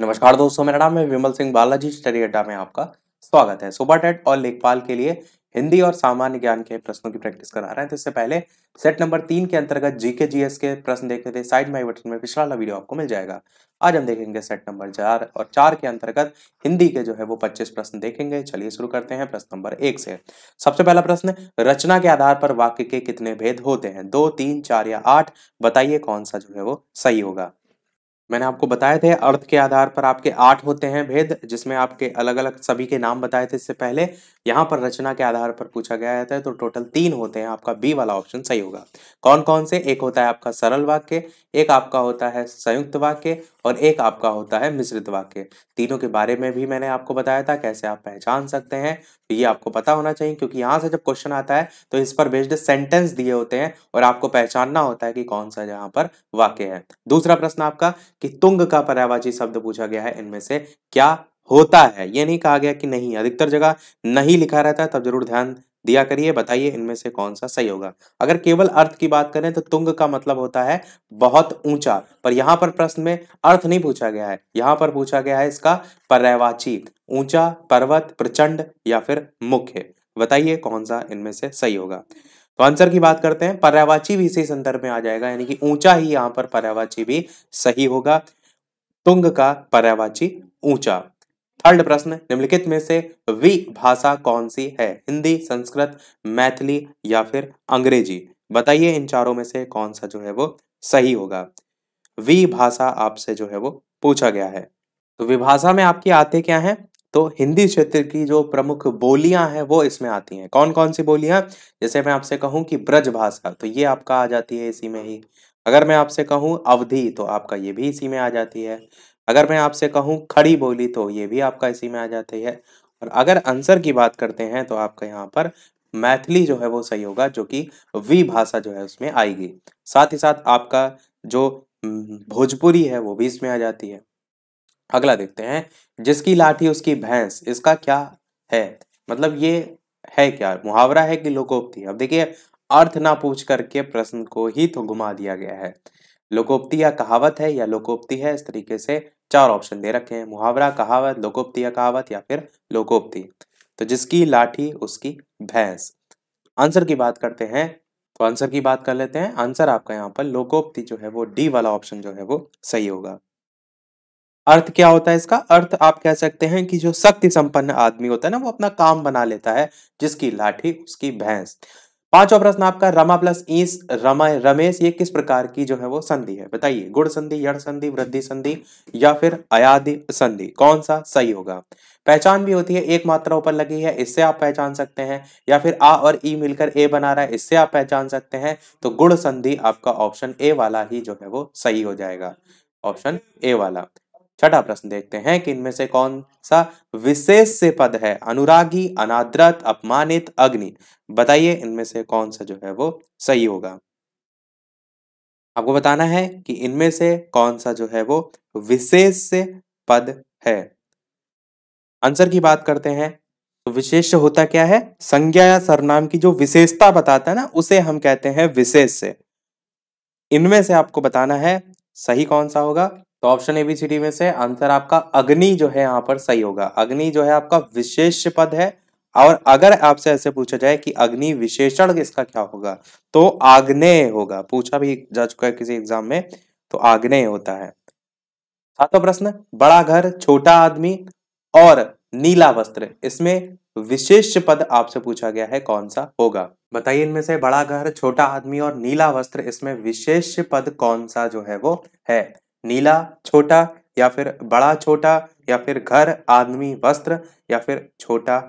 नमस्कार दोस्तों मेरा नाम है विमल सिंह बालाजी स्टडी अड्डा में आपका स्वागत है सुपर टेट और लेखपाल के लिए हिंदी और सामान्य ज्ञान के प्रश्नों की प्रैक्टिस करा रहे हैं तो इससे पहले सेट नंबर तीन के अंतर्गत जीके जीएस के प्रश्न देखे थे साइड माई बटन में पिछला वाला वीडियो आपको मिल जाएगा आज हम देखेंगे सेट नंबर चार और चार के अंतर्गत हिंदी के जो है वो पच्चीस प्रश्न देखेंगे चलिए शुरू करते हैं प्रश्न नंबर एक से सबसे पहला प्रश्न रचना के आधार पर वाक्य के कितने भेद होते हैं दो तीन चार या आठ बताइए कौन सा जो है वो सही होगा मैंने आपको बताए थे अर्थ के आधार पर आपके आठ होते हैं भेद जिसमें आपके अलग अलग सभी के नाम बताए थे इससे पहले यहाँ पर रचना के आधार पर पूछा गया था है तो टोटल तीन होते हैं आपका बी वाला ऑप्शन सही होगा कौन कौन से एक होता है आपका सरल वाक्य एक आपका होता है संयुक्त वाक्य और एक आपका होता है मिश्रित वाक्य तीनों के बारे में भी मैंने आपको बताया था कैसे आप पहचान सकते हैं तो ये आपको पता होना चाहिए क्योंकि यहाँ से जब क्वेश्चन आता है तो इस पर बेस्ड सेंटेंस दिए होते हैं और आपको पहचानना होता है कि कौन सा यहाँ पर वाक्य है दूसरा प्रश्न आपका कि तुंग का पर्यावाची शब्द पूछा गया है इनमें से क्या होता है ये नहीं कहा गया कि नहीं अधिकतर जगह नहीं लिखा रहता है तब जरूर ध्यान दिया करिए बताइए इनमें से कौन सा सही होगा अगर केवल अर्थ की बात करें तो तुंग का मतलब होता है बहुत ऊंचा पर यहां पर प्रश्न में अर्थ नहीं पूछा गया है यहां पर पूछा गया है इसका पर्यावाची ऊंचा पर्वत प्रचंड या फिर मुख्य बताइए कौन सा इनमें से सही होगा तो आंसर की बात करते हैं पर्यावाची भी इसी संदर्भ में आ जाएगा यानी कि ऊंचा ही यहाँ पर पर्यावाची भी सही होगा तुंग का पर्यावाची ऊंचा थर्ड प्रश्न निम्नलिखित में से वी भाषा कौन सी है हिंदी संस्कृत मैथिली या फिर अंग्रेजी बताइए इन चारों में से कौन सा जो है वो सही होगा वी भाषा आपसे जो है वो पूछा गया है तो विभाषा में आपकी आते क्या है तो हिंदी क्षेत्र की जो प्रमुख बोलियां हैं वो इसमें आती हैं कौन कौन सी बोलियां जैसे मैं आपसे कहूं कि ब्रज भाषा तो ये आपका आ जाती है इसी में ही अगर मैं आपसे कहूं अवधि तो आपका ये भी इसी में आ जाती है अगर मैं आपसे कहूँ खड़ी बोली तो ये भी आपका इसी में आ जाती है और अगर आंसर की बात करते हैं तो आपका यहाँ पर मैथिली जो है वो सही होगा जो कि वी भाषा जो है उसमें आएगी साथ ही साथ आपका जो भोजपुरी है वो भी इसमें आ जाती है अगला देखते हैं जिसकी लाठी उसकी भैंस इसका क्या है मतलब ये है क्या मुहावरा है कि लोकोक्ति अब देखिए अर्थ ना पूछ करके प्रश्न को ही तो घुमा दिया गया है लोकोक्ति या कहावत है या लोकोक्ति है इस तरीके से चार ऑप्शन दे रखे हैं मुहावरा कहावत या कहावत या फिर लोकोक्ति तो जिसकी लाठी उसकी भैंस आंसर की बात करते हैं तो आंसर की बात कर लेते हैं आंसर आपका यहाँ पर लोकोक्ति जो है वो डी वाला ऑप्शन जो है वो सही होगा अर्थ क्या होता है इसका अर्थ आप कह सकते हैं कि जो शक्ति संपन्न आदमी होता है ना वो अपना काम बना लेता है जिसकी लाठी उसकी भैंस पांचवा प्रश्न आपका रमा प्लस ईस रमा रमेश ये किस प्रकार की जो है वो संधि है बताइए गुड़ संधि यड़ संधि वृद्धि संधि या फिर अयादि संधि कौन सा सही होगा पहचान भी होती है एक मात्रा ऊपर लगी है इससे आप पहचान सकते हैं या फिर आ और ई मिलकर ए बना रहा है इससे आप पहचान सकते हैं तो गुड़ संधि आपका ऑप्शन ए वाला ही जो है वो सही हो जाएगा ऑप्शन ए वाला छठा प्रश्न देखते हैं कि इनमें से कौन सा विशेष से पद है अनुरागी अनाद्रत अपमानित अग्नि बताइए इनमें से कौन सा जो है वो सही होगा आपको बताना है कि इनमें से कौन सा जो है वो विशेष से पद है आंसर की बात करते हैं तो विशेष होता क्या है संज्ञा या सरनाम की जो विशेषता बताता है ना उसे हम कहते हैं विशेष से इनमें से आपको बताना है सही कौन सा होगा तो option A B C D में से आंसर आपका अग्नि जो है यहाँ पर सही होगा अग्नि जो है आपका विशेष पद है और अगर आपसे ऐसे पूछा जाए कि अग्नि विशेषण इसका क्या होगा तो आग्नेय होगा पूछा भी जा चुका है किसी एग्जाम में तो आग्नेय होता है सातवां प्रश्न बड़ा घर छोटा आदमी और नीला वस्त्र इसमें विशेष पद आपसे पूछा गया है कौन सा होगा बताइए इनमें से बड़ा घर छोटा आदमी और नीला वस्त्र इसमें विशेष पद कौन सा जो है वो है नीला छोटा या फिर बड़ा छोटा या फिर घर आदमी वस्त्र या फिर छोटा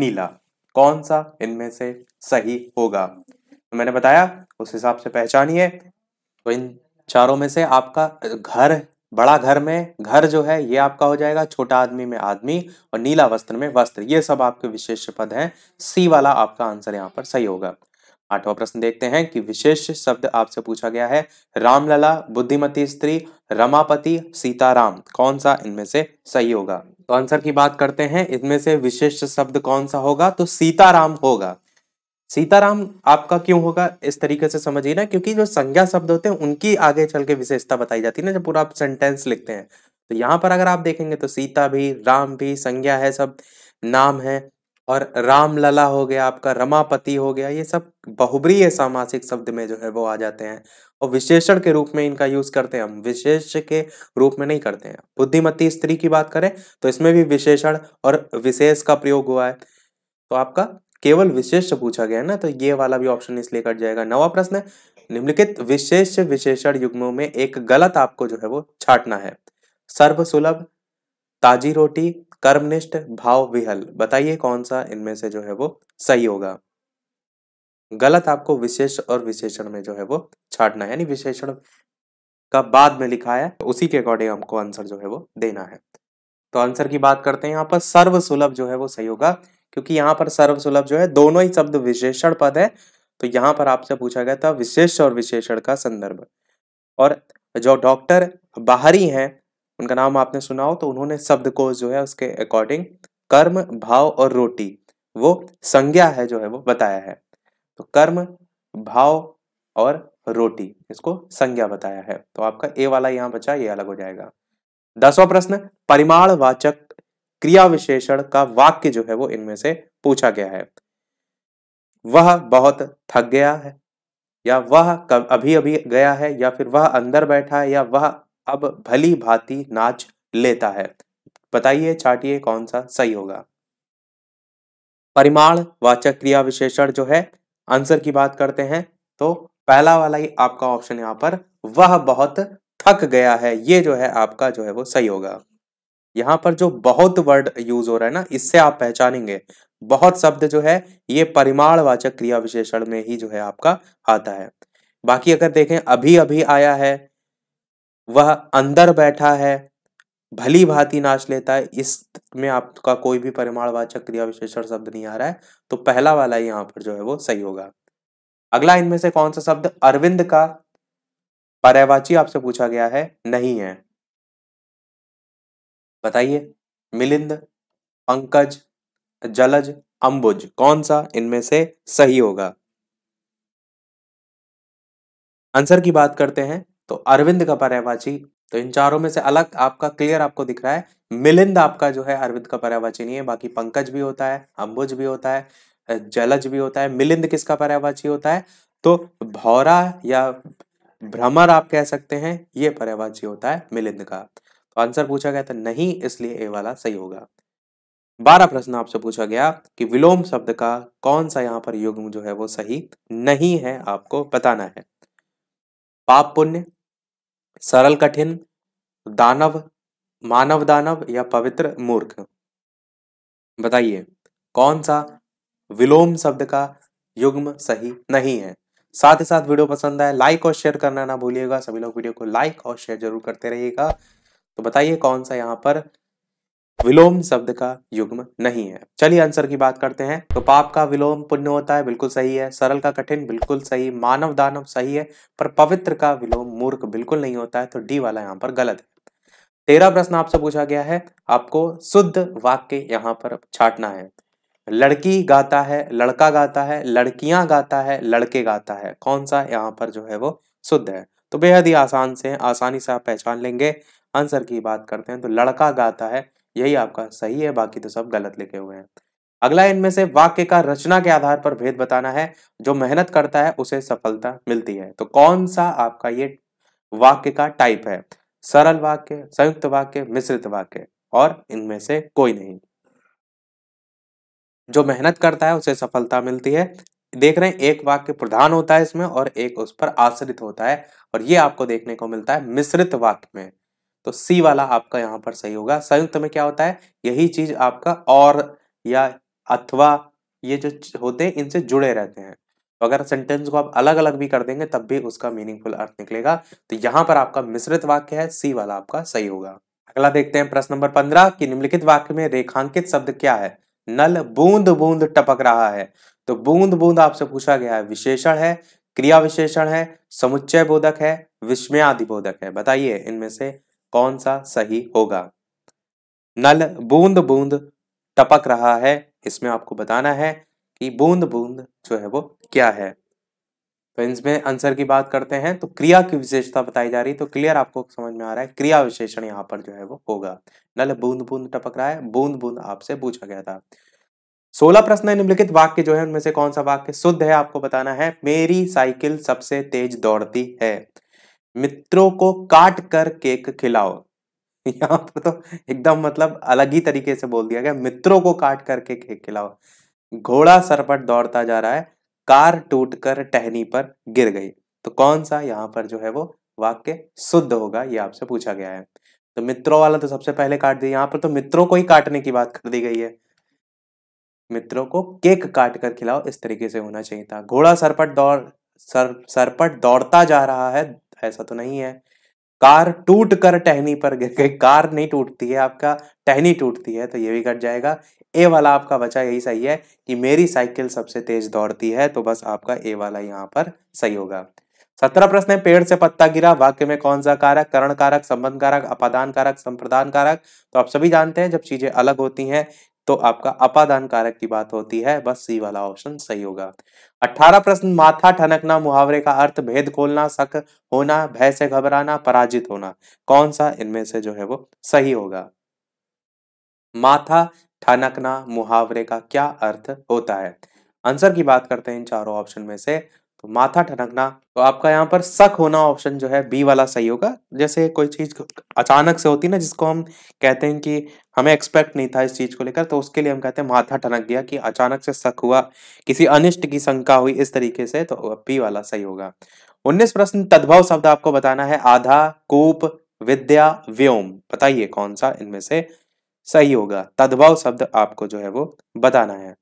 नीला कौन सा इनमें से सही होगा तो मैंने बताया उस हिसाब से पहचानिए तो इन चारों में से आपका घर बड़ा घर में घर जो है ये आपका हो जाएगा छोटा आदमी में आदमी और नीला वस्त्र में वस्त्र ये सब आपके विशेष पद हैं सी वाला आपका आंसर यहाँ पर सही होगा आठवां प्रश्न देखते हैं कि विशेष शब्द आपसे पूछा गया है रामलला बुद्धिमती स्त्री रमापति सीताराम कौन सा इनमें से सही होगा तो आंसर की बात करते हैं इनमें से विशेष शब्द कौन सा होगा तो सीताराम होगा सीताराम आपका क्यों होगा इस तरीके से समझिए ना क्योंकि जो संज्ञा शब्द होते हैं उनकी आगे चल के विशेषता बताई जाती है ना जब पूरा आप सेंटेंस लिखते हैं तो यहाँ पर अगर आप देखेंगे तो सीता भी राम भी संज्ञा है सब नाम है और रामलला हो गया आपका रमापति हो गया ये सब बहुब्रीय सामासिक शब्द में जो है वो आ जाते हैं और विशेषण के रूप में इनका यूज करते हैं हम विशेष के रूप में नहीं करते हैं बुद्धिमती स्त्री की बात करें तो इसमें भी विशेषण और विशेष का प्रयोग हुआ है तो आपका केवल विशेष पूछा गया है ना तो ये वाला भी ऑप्शन इसलिए कट जाएगा नवा प्रश्न है निम्नलिखित विशेष विशेषण युग्मों में एक गलत आपको जो है वो छाटना है सर्व सुलभ ताजी रोटी कर्मनिष्ठ भाव विहल बताइए कौन सा इनमें से जो है वो सही होगा गलत आपको विशेष और विशेषण में जो है वो छाटना है यानी विशेषण का बाद में लिखा है उसी के अकॉर्डिंग हमको आंसर जो है वो देना है तो आंसर की बात करते हैं यहाँ पर सर्व सुलभ जो है वो सही होगा क्योंकि यहाँ पर सर्व सुलभ जो है दोनों ही शब्द विशेषण पद है तो यहाँ पर आपसे पूछा गया था विशेष और विशेषण का संदर्भ और जो डॉक्टर बाहरी हैं उनका नाम आपने सुना हो तो उन्होंने शब्द को जो है उसके अकॉर्डिंग कर्म भाव और रोटी वो संज्ञा है जो है वो बताया है तो कर्म भाव और रोटी इसको संज्ञा बताया है तो आपका ए वाला यहाँ बचा ये अलग हो जाएगा दसवा प्रश्न परिमाण वाचक क्रिया विशेषण का वाक्य जो है वो इनमें से पूछा गया है वह बहुत थक गया है या वह कब अभी अभी गया है या फिर वह अंदर बैठा है या वह अब भली भांति नाच लेता है बताइए छाटिए कौन सा सही होगा परिमाण वाचक क्रिया विशेषण जो है आंसर की बात करते हैं तो पहला वाला ही आपका ऑप्शन यहां पर वह बहुत थक गया है ये जो है आपका जो है वो सही होगा यहां पर जो बहुत वर्ड यूज हो रहा है ना इससे आप पहचानेंगे बहुत शब्द जो है ये वाचक क्रिया विशेषण में ही जो है आपका आता है बाकी अगर देखें अभी अभी आया है वह अंदर बैठा है भली भांति नाच लेता है इस में आपका कोई भी परिमाणवाचक क्रिया विशेषण शब्द नहीं आ रहा है तो पहला वाला यहाँ पर जो है वो सही होगा अगला इनमें से कौन सा शब्द अरविंद का पर्यवाची आपसे पूछा गया है नहीं है बताइए मिलिंद पंकज जलज अंबुज कौन सा इनमें से सही होगा आंसर की बात करते हैं तो अरविंद का पर्यावाची तो इन चारों में से अलग आपका क्लियर आपको दिख रहा है मिलिंद आपका जो है अरविंद का पर्यावाची नहीं है बाकी पंकज भी होता है अंबुज भी होता है जलज भी होता है मिलिंद किसका पर्यावाची होता है तो भौरा या भ्रमर आप कह सकते हैं ये पर्यावाची होता है मिलिंद का तो आंसर पूछा गया था नहीं इसलिए ए वाला सही होगा बारह प्रश्न आपसे पूछा गया कि विलोम शब्द का कौन सा यहाँ पर युग्म जो है वो सही नहीं है आपको बताना है पाप पुण्य सरल कठिन दानव मानव दानव या पवित्र मूर्ख बताइए कौन सा विलोम शब्द का युग्म सही नहीं है साथ ही साथ वीडियो पसंद आए लाइक और शेयर करना ना भूलिएगा सभी लोग वीडियो को लाइक और शेयर जरूर करते रहिएगा तो बताइए कौन सा यहाँ पर विलोम शब्द का युग्म नहीं है चलिए आंसर की बात करते हैं तो पाप का विलोम पुण्य होता है बिल्कुल सही है सरल का कठिन बिल्कुल सही मानव दानव सही है पर पवित्र का विलोम मूर्ख बिल्कुल नहीं होता है तो डी वाला यहाँ पर गलत है तेरा प्रश्न आपसे पूछा गया है आपको शुद्ध वाक्य यहाँ पर छाटना है लड़की गाता है लड़का गाता है लड़कियां गाता है लड़के गाता है कौन सा यहाँ पर जो है वो शुद्ध है तो बेहद ही आसान से आसानी से आप पहचान लेंगे आंसर की बात करते हैं तो लड़का गाता है यही आपका सही है बाकी तो सब गलत लिखे हुए हैं अगला इनमें से वाक्य का रचना के आधार पर भेद बताना है जो मेहनत करता है उसे सफलता मिलती है तो कौन सा आपका ये वाक्य का टाइप है सरल वाक्य संयुक्त वाक्य मिश्रित वाक्य और इनमें से कोई नहीं जो मेहनत करता है उसे सफलता मिलती है देख रहे हैं एक वाक्य प्रधान होता है इसमें और एक उस पर आश्रित होता है और ये आपको देखने को मिलता है मिश्रित वाक्य में तो सी वाला आपका यहाँ पर सही होगा संयुक्त में क्या होता है यही चीज आपका और या अथवा ये जो होते हैं इनसे जुड़े रहते हैं तो अगर सेंटेंस को आप अलग अलग भी कर देंगे तब भी उसका मीनिंगफुल अर्थ निकलेगा तो यहाँ पर आपका मिश्रित वाक्य है सी वाला आपका सही होगा अगला देखते हैं प्रश्न नंबर पंद्रह कि निम्नलिखित वाक्य में रेखांकित शब्द क्या है नल बूंद बूंद टपक रहा है तो बूंद बूंद आपसे पूछा गया है विशेषण है क्रिया विशेषण है समुच्चय बोधक है विस्मयादि बोधक है बताइए इनमें से कौन सा सही होगा नल बूंद बूंद टपक रहा है इसमें आपको बताना है कि बूंद बूंद जो है वो क्या है तो इसमें आंसर की बात करते हैं तो क्रिया की विशेषता बताई जा रही है तो क्लियर आपको समझ में आ रहा है क्रिया विशेषण यहाँ पर जो है वो होगा नल बूंद बूंद टपक रहा है बूंद बूंद आपसे पूछा गया था सोलह प्रश्न निम्नलिखित वाक्य जो है उनमें से कौन सा वाक्य शुद्ध है आपको बताना है मेरी साइकिल सबसे तेज दौड़ती है मित्रों को काट कर केक खिलाओ यहाँ पर तो एकदम मतलब अलग ही तरीके से बोल दिया गया मित्रों को काट कर केक खिलाओ घोड़ा सरपट दौड़ता जा रहा है कार टूट कर टहनी पर गिर गई तो कौन सा यहाँ पर जो है वो वाक्य शुद्ध होगा ये आपसे पूछा गया है तो मित्रों वाला तो सबसे पहले काट दिया यहाँ पर तो मित्रों को ही काटने की बात कर दी गई है मित्रों को केक काट कर खिलाओ इस तरीके से होना चाहिए था घोड़ा सरपट दौड़ सर सरपट दौड़ता जा रहा है ऐसा तो नहीं है कार टूट कर टहनी पर गिर गई कार नहीं टूटती है आपका टहनी टूटती है तो ये भी कट जाएगा ए वाला आपका बचा यही सही है कि मेरी साइकिल सबसे तेज दौड़ती है तो बस आपका ए वाला यहाँ पर सही होगा सत्रह प्रश्न है पेड़ से पत्ता गिरा वाक्य में कौन सा कारक करण कारक संबंध कारक अपादान कारक संप्रदान कारक तो आप सभी जानते हैं जब चीजें अलग होती हैं तो आपका अपादान कारक की बात होती है बस सी वाला ऑप्शन सही होगा अठारह प्रश्न माथा ठनकना मुहावरे का अर्थ भेद खोलना शक होना भय से घबराना पराजित होना कौन सा इनमें से जो है वो सही होगा माथा ठनकना मुहावरे का क्या अर्थ होता है आंसर की बात करते हैं इन चारों ऑप्शन में से तो माथा ठनकना तो आपका यहाँ पर शक होना ऑप्शन जो है बी वाला सही होगा जैसे कोई चीज़ अचानक से होती है ना जिसको हम कहते हैं कि हमें एक्सपेक्ट नहीं था इस चीज़ को लेकर तो उसके लिए हम कहते हैं माथा ठनक गया कि अचानक से शक हुआ किसी अनिष्ट की शंका हुई इस तरीके से तो बी वाला सही होगा उन्नीस प्रश्न तद्भव शब्द आपको बताना है आधा कूप विद्या व्योम बताइए कौन सा इनमें से सही होगा तद्भव शब्द आपको जो है वो बताना है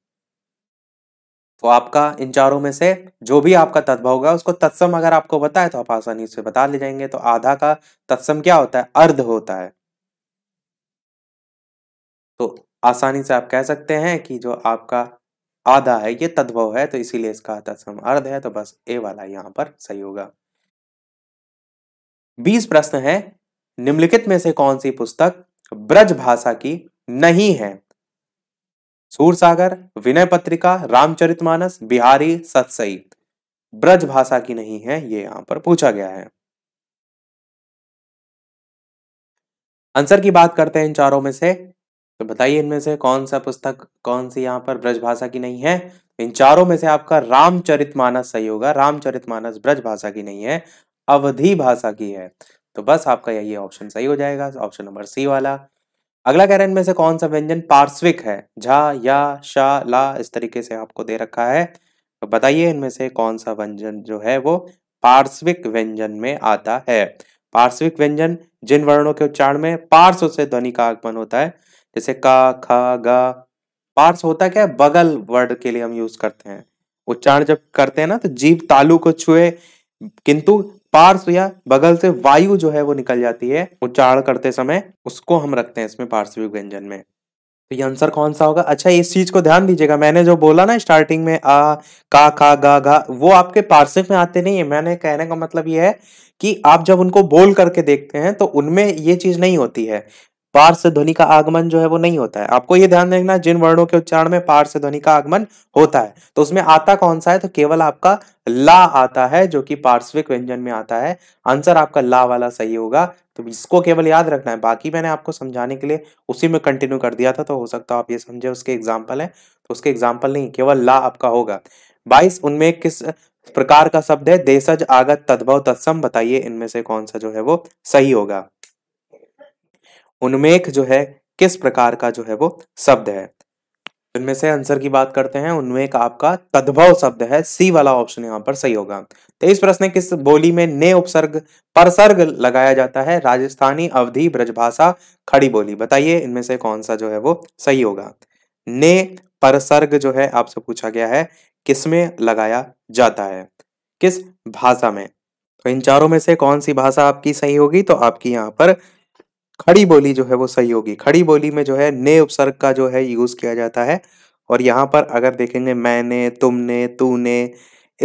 तो आपका इन चारों में से जो भी आपका तत्व होगा उसको तत्सम अगर आपको पता है तो आप आसानी से बता ले जाएंगे तो आधा का तत्सम क्या होता है अर्ध होता है तो आसानी से आप कह सकते हैं कि जो आपका आधा है ये तद्भव है तो इसीलिए इसका तत्सम अर्ध है तो बस ए वाला यहां पर सही होगा बीस प्रश्न है निम्नलिखित में से कौन सी पुस्तक ब्रज भाषा की नहीं है सूरसागर विनय पत्रिका रामचरितमानस बिहारी सतसई ब्रज भाषा की नहीं है ये यहां पर पूछा गया है आंसर की बात करते हैं इन चारों में से तो बताइए इनमें से कौन सा पुस्तक कौन सी यहाँ पर ब्रज भाषा की नहीं है इन चारों में से आपका रामचरितमानस सही होगा रामचरितमानस ब्रज भाषा की नहीं है अवधि भाषा की है तो बस आपका यही ऑप्शन सही हो जाएगा ऑप्शन नंबर सी वाला अगला कह रहा है इनमें से कौन सा व्यंजन पार्श्विक है झा या शा ला इस तरीके से आपको दे रखा है तो बताइए इनमें से कौन सा व्यंजन जो है वो पार्श्विक व्यंजन में आता है पार्श्विक व्यंजन जिन वर्णों के उच्चारण में पार्श से ध्वनि का आगमन होता है जैसे का ख ग पार्श होता क्या है बगल वर्ड के लिए हम यूज करते हैं उच्चारण जब करते हैं ना तो जीव तालु को छुए किंतु पार्श्व या बगल से वायु जो है वो निकल जाती है उच्चारण करते समय उसको हम रखते हैं इसमें पार्श्विक व्यंजन में तो ये आंसर कौन सा होगा अच्छा इस चीज को ध्यान दीजिएगा मैंने जो बोला ना स्टार्टिंग में आ का खा गा गा वो आपके पार्श्विक में आते नहीं है मैंने कहने का मतलब ये है कि आप जब उनको बोल करके देखते हैं तो उनमें ये चीज नहीं होती है पार्श्व ध्वनि का आगमन जो है वो नहीं होता है आपको ये ध्यान रखना जिन वर्णों के उच्चारण में पार्श्व ध्वनि का आगमन होता है तो उसमें आता कौन सा है तो केवल आपका ला आता है जो कि पार्श्विक व्यंजन में आता है आंसर आपका ला वाला सही होगा तो इसको केवल याद रखना है बाकी मैंने आपको समझाने के लिए उसी में कंटिन्यू कर दिया था तो हो सकता है आप ये समझे उसके एग्जाम्पल है तो उसके एग्जाम्पल नहीं केवल ला आपका होगा बाईस उनमें किस प्रकार का शब्द है देशज आगत तद्भव तत्सम बताइए इनमें से कौन सा जो है वो सही होगा उन्मेख जो है किस प्रकार का जो है वो शब्द है इनमें से आंसर की बात करते हैं उनमें आपका तद्भव शब्द है सी वाला ऑप्शन यहाँ पर सही होगा तेईस तो प्रश्न किस बोली में ने उपसर्ग परसर्ग लगाया जाता है राजस्थानी अवधि ब्रजभाषा खड़ी बोली बताइए इनमें से कौन सा जो है वो सही होगा ने परसर्ग जो है आपसे पूछा गया है किसमें लगाया जाता है किस भाषा में तो इन चारों में से कौन सी भाषा आपकी सही होगी तो आपकी यहाँ पर खड़ी बोली जो है वो सही होगी खड़ी बोली में जो है ने उपसर्ग का जो है यूज किया जाता है और यहाँ पर अगर देखेंगे मैंने तुमने तूने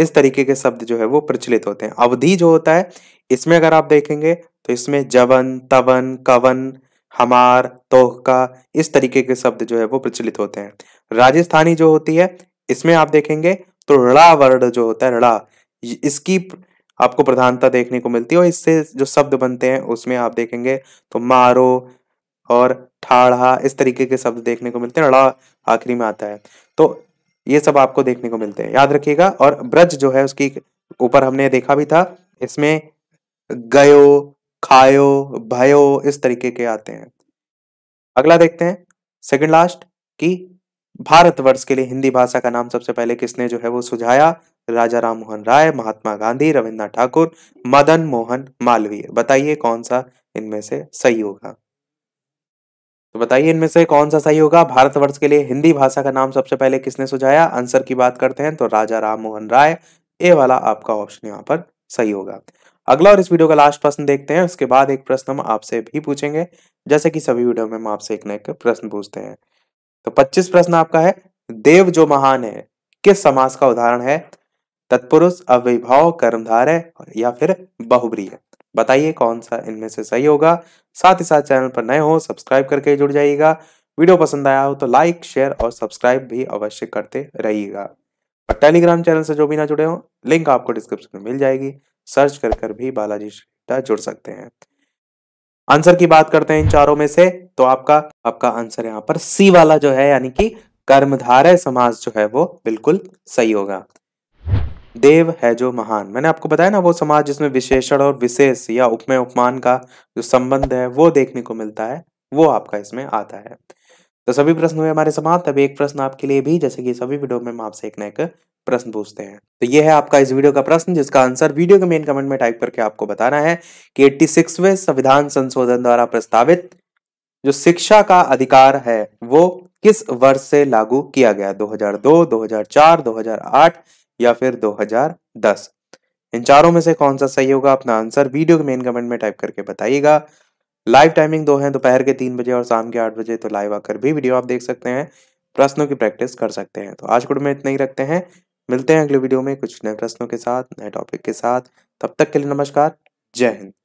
इस तरीके के शब्द जो है वो प्रचलित होते हैं अवधि जो होता है इसमें अगर आप देखेंगे तो इसमें जवन तवन कवन हमार तोहका इस तरीके के शब्द जो है वो प्रचलित होते हैं राजस्थानी जो होती है इसमें आप देखेंगे तो रड़ा वर्ड जो होता है रड़ा इसकी आपको प्रधानता देखने को मिलती है और इससे जो शब्द बनते हैं उसमें आप देखेंगे तो मारो और ठाढ़ा इस तरीके के शब्द देखने को मिलते हैं अड़ा आखिरी में आता है तो ये सब आपको देखने को मिलते हैं याद रखिएगा और ब्रज जो है उसकी ऊपर हमने देखा भी था इसमें गयो खायो भयो इस तरीके के आते हैं अगला देखते हैं सेकंड लास्ट कि भारतवर्ष के लिए हिंदी भाषा का नाम सबसे पहले किसने जो है वो सुझाया राजा राम मोहन राय महात्मा गांधी रविन्द्रनाथ ठाकुर मदन मोहन मालवीय बताइए कौन सा इनमें से सही होगा तो बताइए इनमें से कौन सा सही होगा भारतवर्ष के लिए हिंदी भाषा का नाम सबसे पहले किसने सुझाया आंसर की बात करते हैं तो राजा राम मोहन राय ए वाला आपका ऑप्शन यहाँ पर सही होगा अगला और इस वीडियो का लास्ट प्रश्न देखते हैं उसके बाद एक प्रश्न हम आपसे भी पूछेंगे जैसे कि सभी वीडियो में हम आपसे एक नए प्रश्न पूछते हैं तो 25 प्रश्न आपका है देव जो महान है किस समाज का उदाहरण है तत्पुरुष अविभाव है या फिर बहुबरी है बताइए कौन सा इनमें से सही होगा साथ ही साथ चैनल पर नए हो सब्सक्राइब करके जुड़ जाइएगा वीडियो पसंद आया हो तो लाइक शेयर और सब्सक्राइब भी अवश्य करते रहिएगा और टेलीग्राम चैनल से जो भी ना जुड़े हो लिंक आपको डिस्क्रिप्शन में मिल जाएगी सर्च कर कर भी बालाजी श्रीटा जुड़ सकते हैं आंसर की बात करते हैं इन चारों में से तो आपका आपका आंसर यहाँ पर सी वाला जो है यानी कि कर्मधारय समाज जो है वो बिल्कुल सही होगा देव है जो महान मैंने आपको बताया ना वो समाज जिसमें विशेषण और विशेष या उपमेय उपमान का जो संबंध है वो देखने को मिलता है वो आपका इसमें आता है तो सभी प्रश्न हुए हमारे समाप्त अभी एक प्रश्न आपके लिए भी जैसे कि सभी वीडियो में हम आपसे एक ना एक प्रश्न पूछते हैं तो ये है आपका इस वीडियो का प्रश्न जिसका आंसर वीडियो के मेन कमेंट में टाइप करके आपको बताना है कि एट्टी संविधान संशोधन द्वारा प्रस्तावित जो शिक्षा का अधिकार है वो किस वर्ष से लागू किया गया 2002, 2004, 2008 या फिर 2010 इन चारों में से कौन सा सही होगा अपना आंसर वीडियो के मेन कमेंट में टाइप करके बताइएगा लाइव टाइमिंग दो है दोपहर के तीन बजे और शाम के आठ बजे तो लाइव आकर भी वीडियो आप देख सकते हैं प्रश्नों की प्रैक्टिस कर सकते हैं तो आज कुछ में इतना ही रखते हैं मिलते हैं अगले वीडियो में कुछ नए प्रश्नों के साथ नए टॉपिक के साथ तब तक के लिए नमस्कार जय हिंद